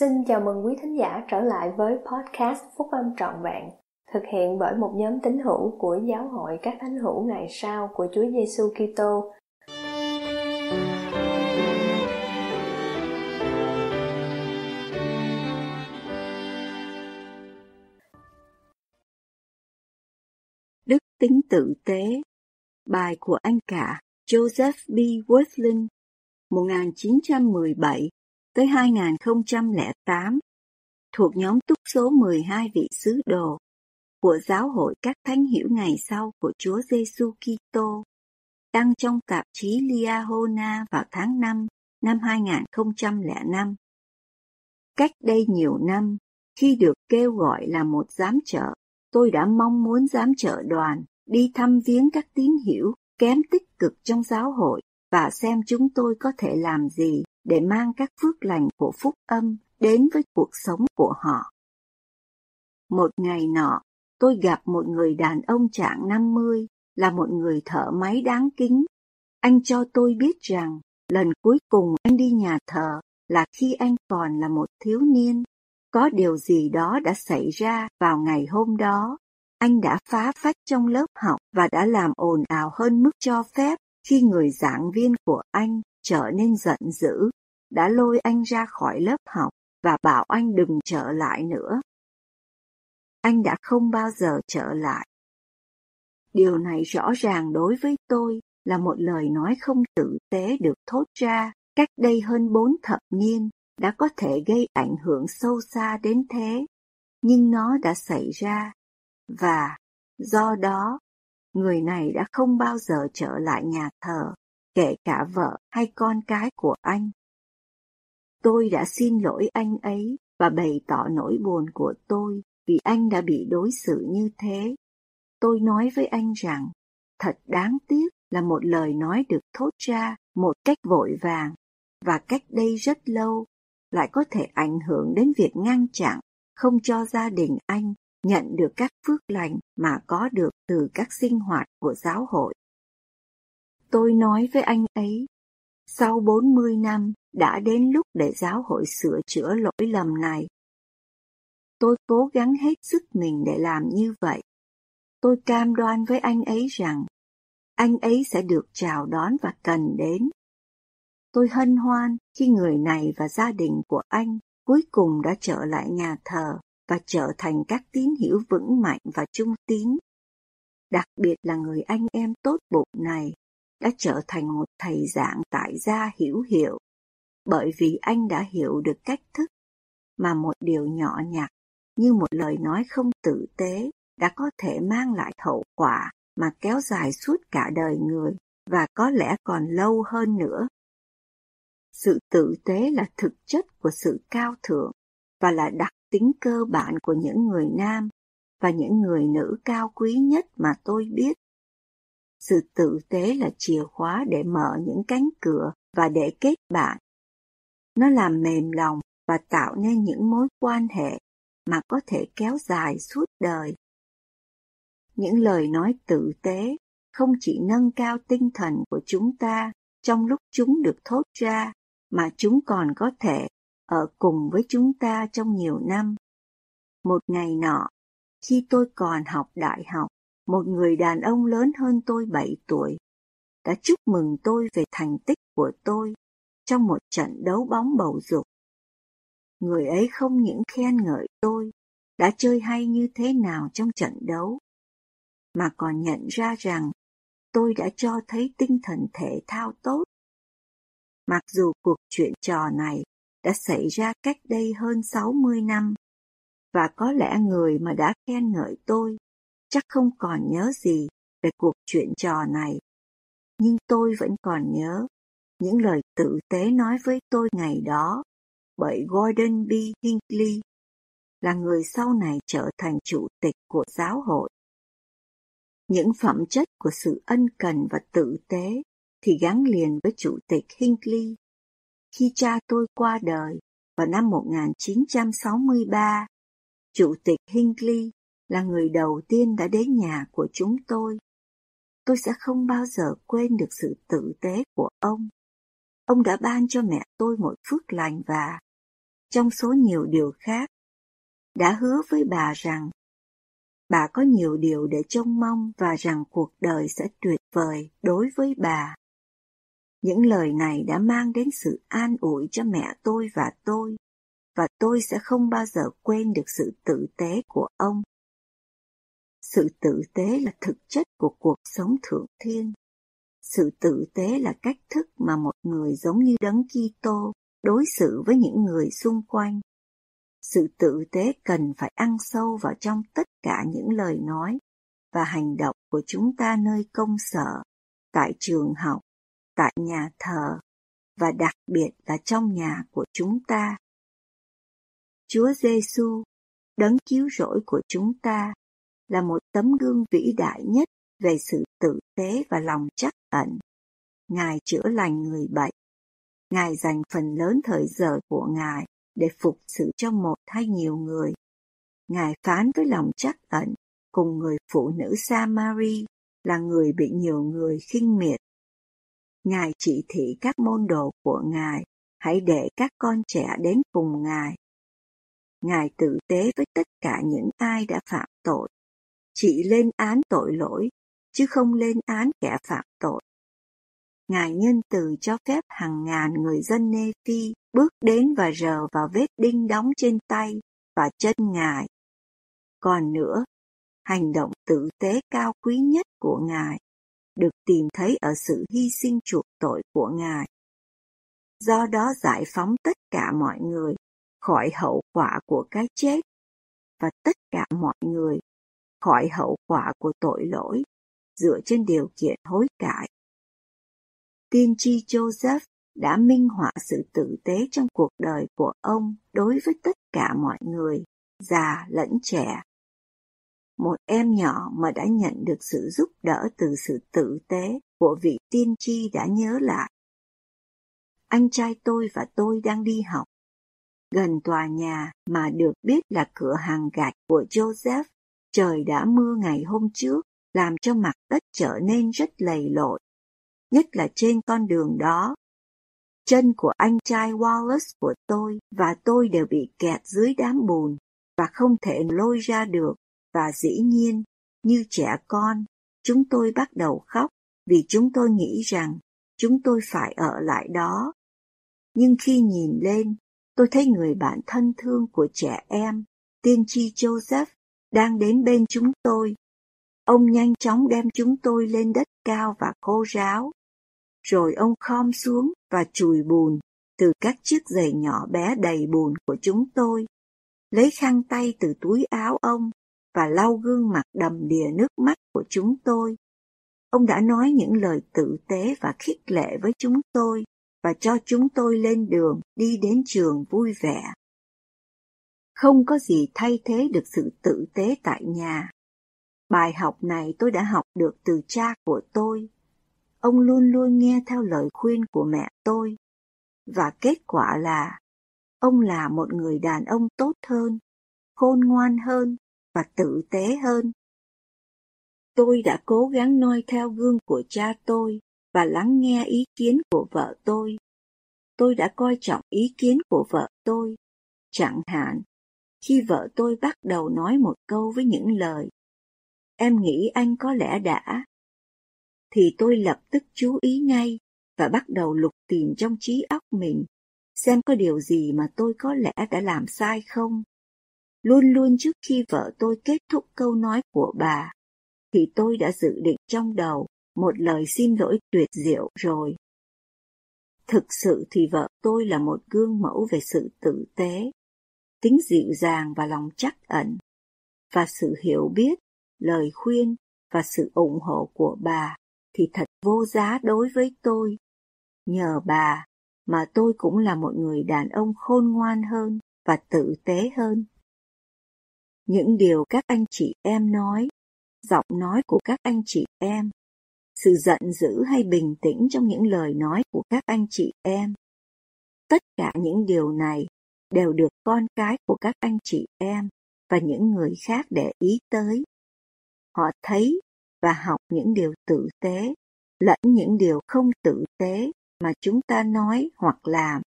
Xin chào mừng quý thính giả trở lại với podcast Phúc Âm Trọn Vẹn, thực hiện bởi một nhóm tín hữu của Giáo hội các thánh hữu ngày sau của Chúa Giêsu Kitô. Đức tính tự tế Bài của anh cả Joseph B. worthlin 1917 tới 2008 thuộc nhóm túc số 12 vị sứ đồ của giáo hội các thánh hiểu ngày sau của Chúa Giêsu Kitô đăng trong tạp chí Liahona vào tháng 5 năm 2005. Cách đây nhiều năm, khi được kêu gọi là một giám trợ, tôi đã mong muốn giám trợ đoàn đi thăm viếng các tín hiểu kém tích cực trong giáo hội và xem chúng tôi có thể làm gì để mang các phước lành của phúc âm đến với cuộc sống của họ. Một ngày nọ, tôi gặp một người đàn ông trạng 50 là một người thợ máy đáng kính. Anh cho tôi biết rằng lần cuối cùng anh đi nhà thờ là khi anh còn là một thiếu niên. Có điều gì đó đã xảy ra vào ngày hôm đó. Anh đã phá phách trong lớp học và đã làm ồn ào hơn mức cho phép khi người giảng viên của anh trở nên giận dữ, đã lôi anh ra khỏi lớp học và bảo anh đừng trở lại nữa. Anh đã không bao giờ trở lại. Điều này rõ ràng đối với tôi là một lời nói không tử tế được thốt ra cách đây hơn bốn thập niên đã có thể gây ảnh hưởng sâu xa đến thế, nhưng nó đã xảy ra, và do đó, người này đã không bao giờ trở lại nhà thờ kể cả vợ hay con cái của anh. Tôi đã xin lỗi anh ấy và bày tỏ nỗi buồn của tôi vì anh đã bị đối xử như thế. Tôi nói với anh rằng, thật đáng tiếc là một lời nói được thốt ra một cách vội vàng và cách đây rất lâu lại có thể ảnh hưởng đến việc ngăn chặn không cho gia đình anh nhận được các phước lành mà có được từ các sinh hoạt của giáo hội Tôi nói với anh ấy, sau 40 năm đã đến lúc để giáo hội sửa chữa lỗi lầm này. Tôi cố gắng hết sức mình để làm như vậy. Tôi cam đoan với anh ấy rằng anh ấy sẽ được chào đón và cần đến. Tôi hân hoan khi người này và gia đình của anh cuối cùng đã trở lại nhà thờ và trở thành các tín hữu vững mạnh và trung tín. Đặc biệt là người anh em tốt bụng này đã trở thành một thầy giảng tại gia hiểu hiệu, bởi vì anh đã hiểu được cách thức mà một điều nhỏ nhặt như một lời nói không tử tế đã có thể mang lại hậu quả mà kéo dài suốt cả đời người và có lẽ còn lâu hơn nữa. Sự tử tế là thực chất của sự cao thượng và là đặc tính cơ bản của những người nam và những người nữ cao quý nhất mà tôi biết sự tử tế là chìa khóa để mở những cánh cửa và để kết bạn nó làm mềm lòng và tạo nên những mối quan hệ mà có thể kéo dài suốt đời những lời nói tử tế không chỉ nâng cao tinh thần của chúng ta trong lúc chúng được thốt ra mà chúng còn có thể ở cùng với chúng ta trong nhiều năm một ngày nọ khi tôi còn học đại học một người đàn ông lớn hơn tôi 7 tuổi, đã chúc mừng tôi về thành tích của tôi trong một trận đấu bóng bầu dục. Người ấy không những khen ngợi tôi đã chơi hay như thế nào trong trận đấu, mà còn nhận ra rằng tôi đã cho thấy tinh thần thể thao tốt. Mặc dù cuộc chuyện trò này đã xảy ra cách đây hơn 60 năm, và có lẽ người mà đã khen ngợi tôi chắc không còn nhớ gì về cuộc chuyện trò này. Nhưng tôi vẫn còn nhớ những lời tử tế nói với tôi ngày đó bởi Gordon B. Hinckley là người sau này trở thành chủ tịch của giáo hội. Những phẩm chất của sự ân cần và tử tế thì gắn liền với chủ tịch Hinckley. Khi cha tôi qua đời vào năm 1963, chủ tịch Hinckley là người đầu tiên đã đến nhà của chúng tôi. Tôi sẽ không bao giờ quên được sự tử tế của ông. Ông đã ban cho mẹ tôi một phước lành và, trong số nhiều điều khác, đã hứa với bà rằng bà có nhiều điều để trông mong và rằng cuộc đời sẽ tuyệt vời đối với bà. Những lời này đã mang đến sự an ủi cho mẹ tôi và tôi, và tôi sẽ không bao giờ quên được sự tử tế của ông sự tử tế là thực chất của cuộc sống thượng thiên sự tử tế là cách thức mà một người giống như đấng Kitô đối xử với những người xung quanh sự tử tế cần phải ăn sâu vào trong tất cả những lời nói và hành động của chúng ta nơi công sở tại trường học tại nhà thờ và đặc biệt là trong nhà của chúng ta chúa giêsu đấng cứu rỗi của chúng ta là một tấm gương vĩ đại nhất về sự tử tế và lòng chắc ẩn. Ngài chữa lành người bệnh. Ngài dành phần lớn thời giờ của Ngài để phục sự cho một hay nhiều người. Ngài phán với lòng chắc ẩn cùng người phụ nữ Samari là người bị nhiều người khinh miệt. Ngài chỉ thị các môn đồ của Ngài, hãy để các con trẻ đến cùng Ngài. Ngài tử tế với tất cả những ai đã phạm tội chỉ lên án tội lỗi, chứ không lên án kẻ phạm tội. Ngài nhân từ cho phép hàng ngàn người dân Nê Phi bước đến và rờ vào vết đinh đóng trên tay và chân Ngài. Còn nữa, hành động tử tế cao quý nhất của Ngài được tìm thấy ở sự hy sinh chuộc tội của Ngài. Do đó giải phóng tất cả mọi người khỏi hậu quả của cái chết và tất cả mọi người khỏi hậu quả của tội lỗi dựa trên điều kiện hối cải. Tiên tri Joseph đã minh họa sự tử tế trong cuộc đời của ông đối với tất cả mọi người, già lẫn trẻ. Một em nhỏ mà đã nhận được sự giúp đỡ từ sự tử tế của vị tiên tri đã nhớ lại. Anh trai tôi và tôi đang đi học. Gần tòa nhà mà được biết là cửa hàng gạch của Joseph Trời đã mưa ngày hôm trước, làm cho mặt đất trở nên rất lầy lội, nhất là trên con đường đó. Chân của anh trai Wallace của tôi và tôi đều bị kẹt dưới đám bùn và không thể lôi ra được và dĩ nhiên, như trẻ con, chúng tôi bắt đầu khóc vì chúng tôi nghĩ rằng chúng tôi phải ở lại đó. Nhưng khi nhìn lên, tôi thấy người bạn thân thương của trẻ em, tiên tri Joseph, đang đến bên chúng tôi. Ông nhanh chóng đem chúng tôi lên đất cao và khô ráo. Rồi ông khom xuống và chùi bùn từ các chiếc giày nhỏ bé đầy bùn của chúng tôi. Lấy khăn tay từ túi áo ông và lau gương mặt đầm đìa nước mắt của chúng tôi. Ông đã nói những lời tử tế và khích lệ với chúng tôi và cho chúng tôi lên đường đi đến trường vui vẻ. Không có gì thay thế được sự tử tế tại nhà. Bài học này tôi đã học được từ cha của tôi. Ông luôn luôn nghe theo lời khuyên của mẹ tôi. Và kết quả là, ông là một người đàn ông tốt hơn, khôn ngoan hơn và tử tế hơn. Tôi đã cố gắng noi theo gương của cha tôi và lắng nghe ý kiến của vợ tôi. Tôi đã coi trọng ý kiến của vợ tôi. Chẳng hạn, khi vợ tôi bắt đầu nói một câu với những lời em nghĩ anh có lẽ đã thì tôi lập tức chú ý ngay và bắt đầu lục tìm trong trí óc mình xem có điều gì mà tôi có lẽ đã làm sai không luôn luôn trước khi vợ tôi kết thúc câu nói của bà thì tôi đã dự định trong đầu một lời xin lỗi tuyệt diệu rồi thực sự thì vợ tôi là một gương mẫu về sự tử tế tính dịu dàng và lòng chắc ẩn, và sự hiểu biết, lời khuyên và sự ủng hộ của bà thì thật vô giá đối với tôi. Nhờ bà mà tôi cũng là một người đàn ông khôn ngoan hơn và tử tế hơn. Những điều các anh chị em nói, giọng nói của các anh chị em, sự giận dữ hay bình tĩnh trong những lời nói của các anh chị em, tất cả những điều này đều được con cái của các anh chị em và những người khác để ý tới. Họ thấy và học những điều tử tế, lẫn những điều không tử tế mà chúng ta nói hoặc làm.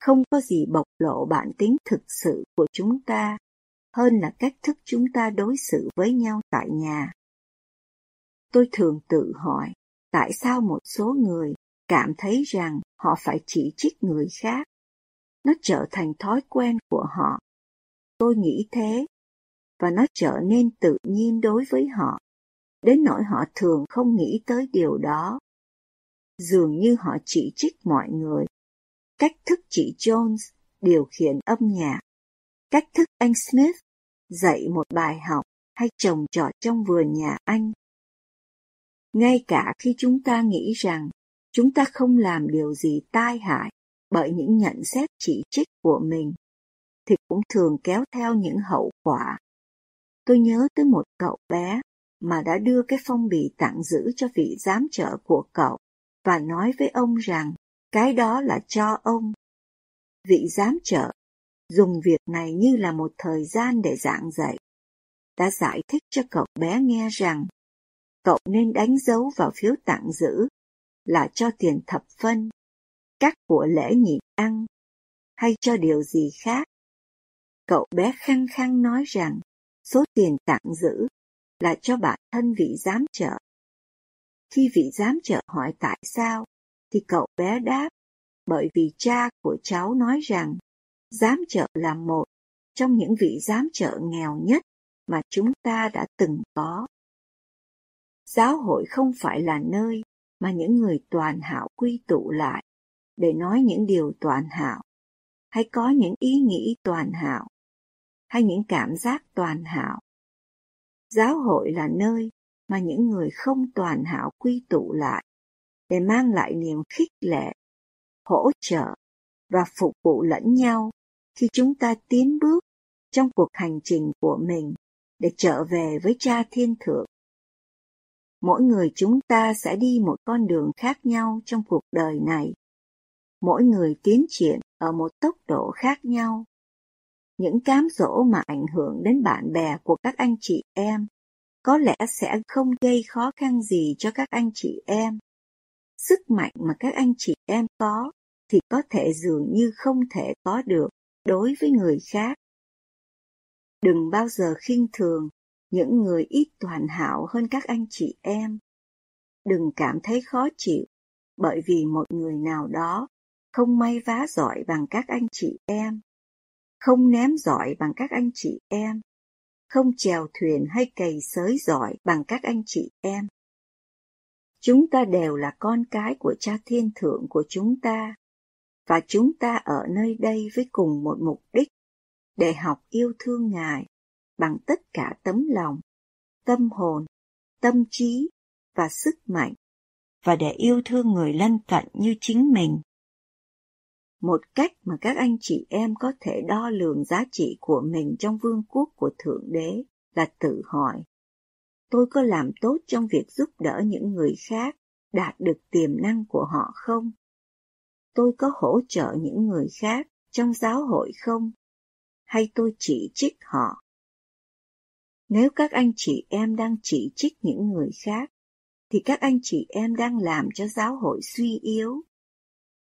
Không có gì bộc lộ bản tính thực sự của chúng ta hơn là cách thức chúng ta đối xử với nhau tại nhà. Tôi thường tự hỏi tại sao một số người cảm thấy rằng họ phải chỉ trích người khác nó trở thành thói quen của họ tôi nghĩ thế và nó trở nên tự nhiên đối với họ đến nỗi họ thường không nghĩ tới điều đó dường như họ chỉ trích mọi người cách thức chị jones điều khiển âm nhạc cách thức anh smith dạy một bài học hay trồng trọt trong vườn nhà anh ngay cả khi chúng ta nghĩ rằng chúng ta không làm điều gì tai hại bởi những nhận xét chỉ trích của mình thì cũng thường kéo theo những hậu quả. Tôi nhớ tới một cậu bé mà đã đưa cái phong bì tặng giữ cho vị giám trợ của cậu và nói với ông rằng cái đó là cho ông. Vị giám trợ dùng việc này như là một thời gian để giảng dạy đã giải thích cho cậu bé nghe rằng cậu nên đánh dấu vào phiếu tặng giữ là cho tiền thập phân các của lễ nhịn ăn hay cho điều gì khác cậu bé khăng khăng nói rằng số tiền tặng giữ là cho bản thân vị giám trợ khi vị giám trợ hỏi tại sao thì cậu bé đáp bởi vì cha của cháu nói rằng giám trợ là một trong những vị giám trợ nghèo nhất mà chúng ta đã từng có giáo hội không phải là nơi mà những người toàn hảo quy tụ lại để nói những điều toàn hảo hay có những ý nghĩ toàn hảo hay những cảm giác toàn hảo giáo hội là nơi mà những người không toàn hảo quy tụ lại để mang lại niềm khích lệ hỗ trợ và phục vụ lẫn nhau khi chúng ta tiến bước trong cuộc hành trình của mình để trở về với cha thiên thượng mỗi người chúng ta sẽ đi một con đường khác nhau trong cuộc đời này mỗi người tiến triển ở một tốc độ khác nhau. Những cám dỗ mà ảnh hưởng đến bạn bè của các anh chị em có lẽ sẽ không gây khó khăn gì cho các anh chị em. Sức mạnh mà các anh chị em có thì có thể dường như không thể có được đối với người khác. Đừng bao giờ khinh thường những người ít hoàn hảo hơn các anh chị em. Đừng cảm thấy khó chịu bởi vì một người nào đó không may vá giỏi bằng các anh chị em, không ném giỏi bằng các anh chị em, không chèo thuyền hay cày sới giỏi bằng các anh chị em. Chúng ta đều là con cái của cha thiên thượng của chúng ta, và chúng ta ở nơi đây với cùng một mục đích, để học yêu thương Ngài bằng tất cả tấm lòng, tâm hồn, tâm trí và sức mạnh, và để yêu thương người lân cận như chính mình một cách mà các anh chị em có thể đo lường giá trị của mình trong vương quốc của Thượng Đế là tự hỏi. Tôi có làm tốt trong việc giúp đỡ những người khác đạt được tiềm năng của họ không? Tôi có hỗ trợ những người khác trong giáo hội không? Hay tôi chỉ trích họ? Nếu các anh chị em đang chỉ trích những người khác, thì các anh chị em đang làm cho giáo hội suy yếu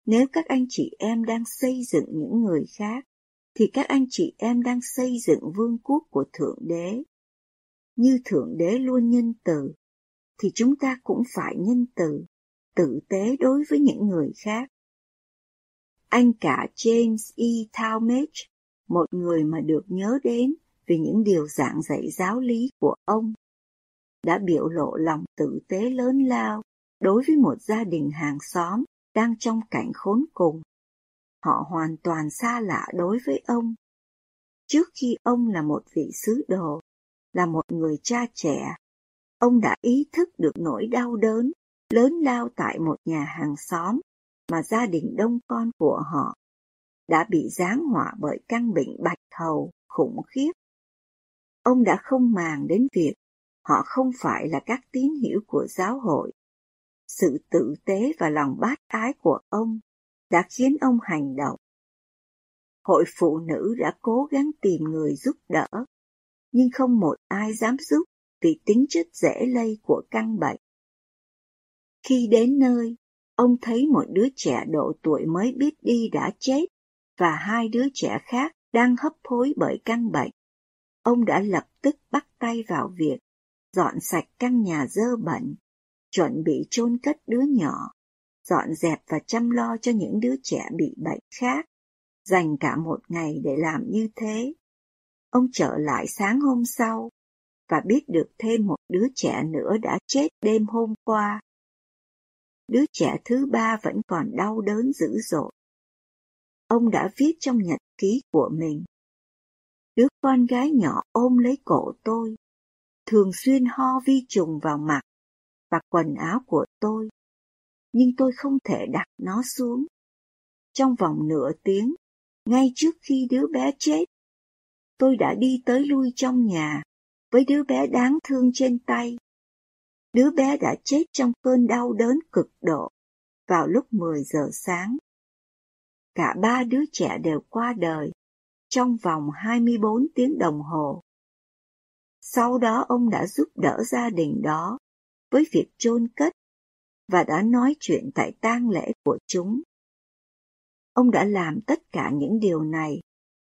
nếu các anh chị em đang xây dựng những người khác thì các anh chị em đang xây dựng vương quốc của thượng đế như thượng đế luôn nhân từ thì chúng ta cũng phải nhân từ tử tế đối với những người khác anh cả james e talmage một người mà được nhớ đến vì những điều giảng dạy giáo lý của ông đã biểu lộ lòng tử tế lớn lao đối với một gia đình hàng xóm đang trong cảnh khốn cùng. Họ hoàn toàn xa lạ đối với ông. Trước khi ông là một vị sứ đồ, là một người cha trẻ, ông đã ý thức được nỗi đau đớn lớn lao tại một nhà hàng xóm mà gia đình đông con của họ đã bị giáng họa bởi căn bệnh bạch hầu khủng khiếp. Ông đã không màng đến việc họ không phải là các tín hữu của giáo hội sự tử tế và lòng bác ái của ông đã khiến ông hành động. Hội phụ nữ đã cố gắng tìm người giúp đỡ, nhưng không một ai dám giúp vì tính chất dễ lây của căn bệnh. Khi đến nơi, ông thấy một đứa trẻ độ tuổi mới biết đi đã chết và hai đứa trẻ khác đang hấp hối bởi căn bệnh. Ông đã lập tức bắt tay vào việc dọn sạch căn nhà dơ bẩn chuẩn bị chôn cất đứa nhỏ, dọn dẹp và chăm lo cho những đứa trẻ bị bệnh khác, dành cả một ngày để làm như thế. Ông trở lại sáng hôm sau và biết được thêm một đứa trẻ nữa đã chết đêm hôm qua. Đứa trẻ thứ ba vẫn còn đau đớn dữ dội. Ông đã viết trong nhật ký của mình. Đứa con gái nhỏ ôm lấy cổ tôi, thường xuyên ho vi trùng vào mặt và quần áo của tôi, nhưng tôi không thể đặt nó xuống. Trong vòng nửa tiếng, ngay trước khi đứa bé chết, tôi đã đi tới lui trong nhà với đứa bé đáng thương trên tay. Đứa bé đã chết trong cơn đau đớn cực độ vào lúc 10 giờ sáng. Cả ba đứa trẻ đều qua đời trong vòng 24 tiếng đồng hồ. Sau đó ông đã giúp đỡ gia đình đó với việc chôn cất và đã nói chuyện tại tang lễ của chúng. Ông đã làm tất cả những điều này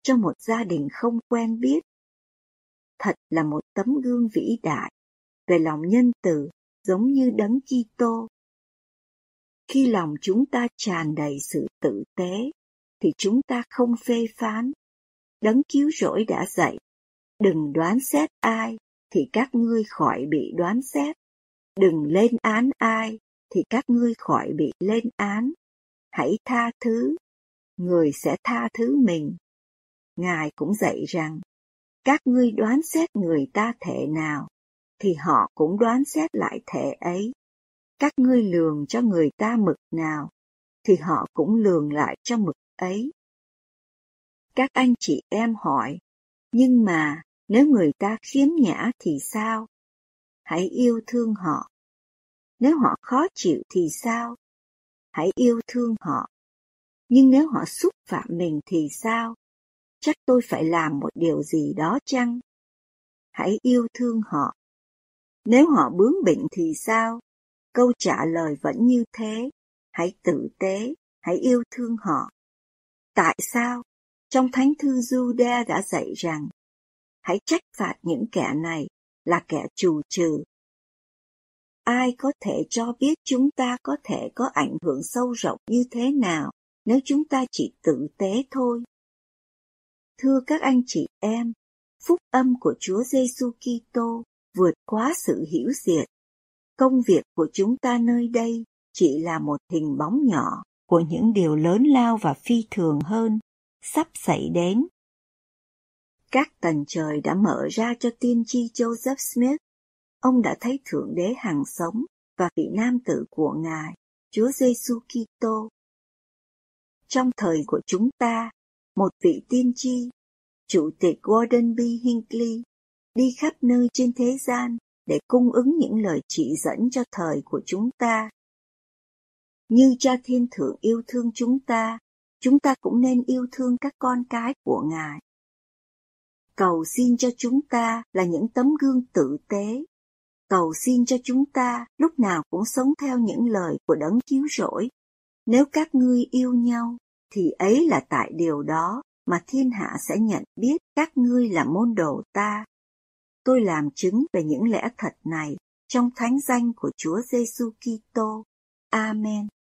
cho một gia đình không quen biết. Thật là một tấm gương vĩ đại về lòng nhân từ giống như đấng Kitô. Khi lòng chúng ta tràn đầy sự tử tế thì chúng ta không phê phán. Đấng cứu rỗi đã dạy, đừng đoán xét ai thì các ngươi khỏi bị đoán xét đừng lên án ai thì các ngươi khỏi bị lên án hãy tha thứ người sẽ tha thứ mình ngài cũng dạy rằng các ngươi đoán xét người ta thể nào thì họ cũng đoán xét lại thể ấy các ngươi lường cho người ta mực nào thì họ cũng lường lại cho mực ấy các anh chị em hỏi nhưng mà nếu người ta khiếm nhã thì sao hãy yêu thương họ. Nếu họ khó chịu thì sao? Hãy yêu thương họ. Nhưng nếu họ xúc phạm mình thì sao? Chắc tôi phải làm một điều gì đó chăng? Hãy yêu thương họ. Nếu họ bướng bỉnh thì sao? Câu trả lời vẫn như thế. Hãy tử tế, hãy yêu thương họ. Tại sao? Trong Thánh Thư Jude đã dạy rằng, hãy trách phạt những kẻ này là kẻ trù trừ. Ai có thể cho biết chúng ta có thể có ảnh hưởng sâu rộng như thế nào nếu chúng ta chỉ tự tế thôi? Thưa các anh chị em, phúc âm của Chúa Giêsu Kitô vượt quá sự hiểu diệt. Công việc của chúng ta nơi đây chỉ là một hình bóng nhỏ của những điều lớn lao và phi thường hơn sắp xảy đến các tầng trời đã mở ra cho tiên tri Joseph Smith. Ông đã thấy Thượng Đế hàng sống và vị nam tử của Ngài, Chúa Giêsu Kitô. Trong thời của chúng ta, một vị tiên tri, Chủ tịch Gordon B. Hinckley, đi khắp nơi trên thế gian để cung ứng những lời chỉ dẫn cho thời của chúng ta. Như Cha Thiên Thượng yêu thương chúng ta, chúng ta cũng nên yêu thương các con cái của Ngài cầu xin cho chúng ta là những tấm gương tử tế cầu xin cho chúng ta lúc nào cũng sống theo những lời của đấng cứu rỗi nếu các ngươi yêu nhau thì ấy là tại điều đó mà thiên hạ sẽ nhận biết các ngươi là môn đồ ta tôi làm chứng về những lẽ thật này trong thánh danh của Chúa Giêsu Kitô. Amen.